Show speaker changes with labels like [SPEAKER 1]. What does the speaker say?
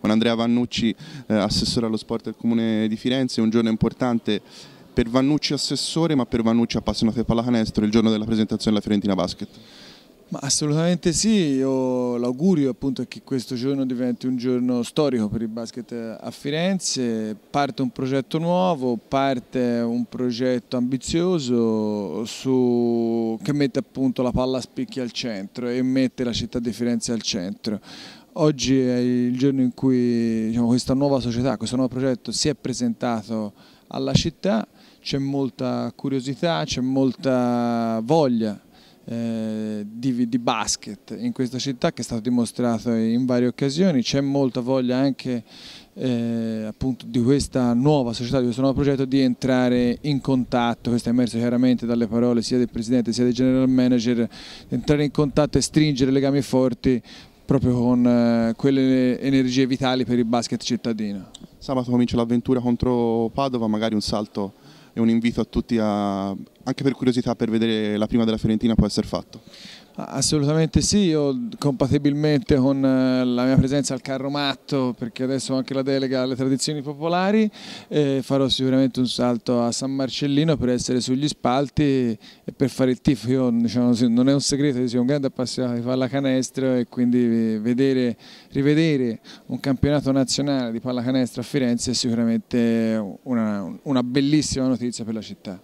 [SPEAKER 1] con Andrea Vannucci, eh, assessore allo sport del Comune di Firenze, un giorno importante per Vannucci assessore ma per Vannucci appassionato di pallacanestro il giorno della presentazione della Fiorentina Basket.
[SPEAKER 2] Ma assolutamente sì, l'augurio è che questo giorno diventi un giorno storico per il basket a Firenze, parte un progetto nuovo, parte un progetto ambizioso su, che mette appunto la palla a spicchi al centro e mette la città di Firenze al centro Oggi è il giorno in cui diciamo, questa nuova società, questo nuovo progetto si è presentato alla città, c'è molta curiosità, c'è molta voglia eh, di, di, basket in questa città che è stato dimostrato in varie occasioni, c'è molta voglia anche eh, appunto di questa nuova società, di questo nuovo progetto di entrare in contatto, questo è emerso chiaramente dalle parole sia del Presidente sia del General Manager, entrare in contatto e stringere legami forti proprio con eh, quelle energie
[SPEAKER 1] vitali per il basket cittadino. Sabato comincia l'avventura contro Padova, magari un salto e un invito a tutti, a, anche per curiosità, per vedere la prima della Fiorentina può essere fatto. Assolutamente sì, io compatibilmente con eh, la mia presenza al carro matto,
[SPEAKER 2] perché adesso ho anche la delega alle tradizioni popolari, farò sicuramente un salto a San Marcellino per essere sugli spalti e per fare il tifo. Io, diciamo, non è un segreto che sia un grande appassionato di pallacanestro e quindi vedere, rivedere un campionato nazionale di pallacanestro a Firenze è sicuramente una, una bellissima notizia per la città.